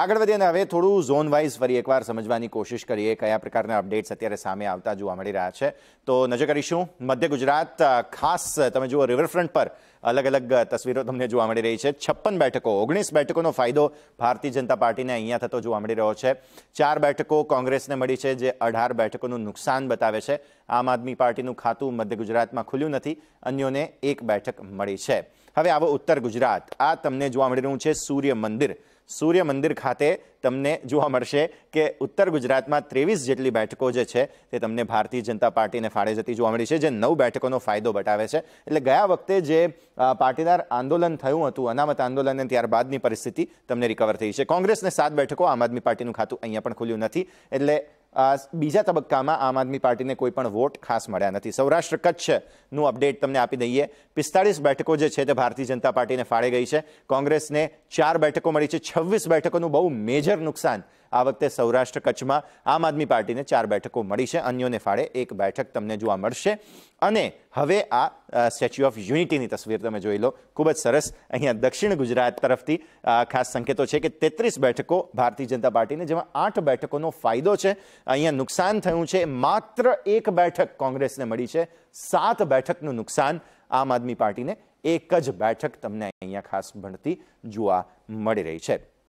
આગળ વધીએ અને હવે થોડું ઝોન વાઇઝ ફરી એકવાર સમજવાની કોશિશ કરીએ કયા પ્રકારના અપડેટ્સ અત્યારે સામે આવતા જોવા મળી રહ્યા છે તો નજર કરીશું મધ્ય ગુજરાત ખાસ તમે જુઓ રિવરફ્રન્ટ પર અલગ અલગ તસવીરો તમને જોવા મળી રહી છે છપ્પન બેઠકો ઓગણીસ બેઠકોનો ફાયદો ભારતીય જનતા પાર્ટીને અહીંયા થતો જોવા મળી રહ્યો છે ચાર બેઠકો કોંગ્રેસને મળી છે જે અઢાર બેઠકોનું નુકસાન બતાવે છે આમ આદમી પાર્ટીનું ખાતું મધ્ય ગુજરાતમાં ખુલ્યું નથી અન્યોને એક બેઠક મળી છે હવે આવો ઉત્તર ગુજરાત આ તમને જોવા મળી રહ્યું છે સૂર્ય મંદિર સૂર્ય મંદિર ખાતે તમને જોવા મળશે કે ઉત્તર ગુજરાતમાં ત્રેવીસ જેટલી બેઠકો જે છે તે તમને ભારતીય જનતા પાર્ટીને ફાળે જતી જોવા મળી છે જે નવ બેઠકોનો ફાયદો બતાવે છે એટલે ગયા વખતે જે પાટીદાર આંદોલન થયું હતું અનામત આંદોલન અને ત્યારબાદની પરિસ્થિતિ તમને રિકવર થઈ છે કોંગ્રેસને સાત બેઠકો આમ આદમી પાર્ટીનું ખાતું અહીંયા પણ ખુલ્યું નથી એટલે બીજા તબક્કામાં આમ આદમી પાર્ટીને કોઈ પણ વોટ ખાસ મળ્યા નથી સૌરાષ્ટ્ર કચ્છનું અપડેટ તમને આપી દઈએ પિસ્તાળીસ બેઠકો જે છે તે ભારતીય જનતા પાર્ટીને ફાળે ગઈ છે કોંગ્રેસને ચાર બેઠકો મળી છે છવ્વીસ બેઠકોનું બહુ મેજર નુકસાન આ વખતે સૌરાષ્ટ્ર કચ્છમાં આમ આદમી પાર્ટીને ચાર બેઠકો મળી છે અન્યોને ફાળે એક બેઠક તમને જોવા મળશે અને હવે આ સ્ટેચ્યુ ઓફ યુનિટીની તસવીર તમે જોઈ લો ખૂબ જ સરસ અહીંયા દક્ષિણ ગુજરાત તરફથી ખાસ સંકેતો છે કે તેત્રીસ બેઠકો ભારતીય જનતા પાર્ટીને જેમાં આઠ બેઠકોનો ફાયદો છે અહીંયા નુકસાન થયું છે માત્ર એક બેઠક કોંગ્રેસને મળી છે સાત બેઠકનું નુકસાન આમ આદમી પાર્ટીને એક જ બેઠક તમને અહીંયા ખાસ ભણતી જોવા મળી રહી છે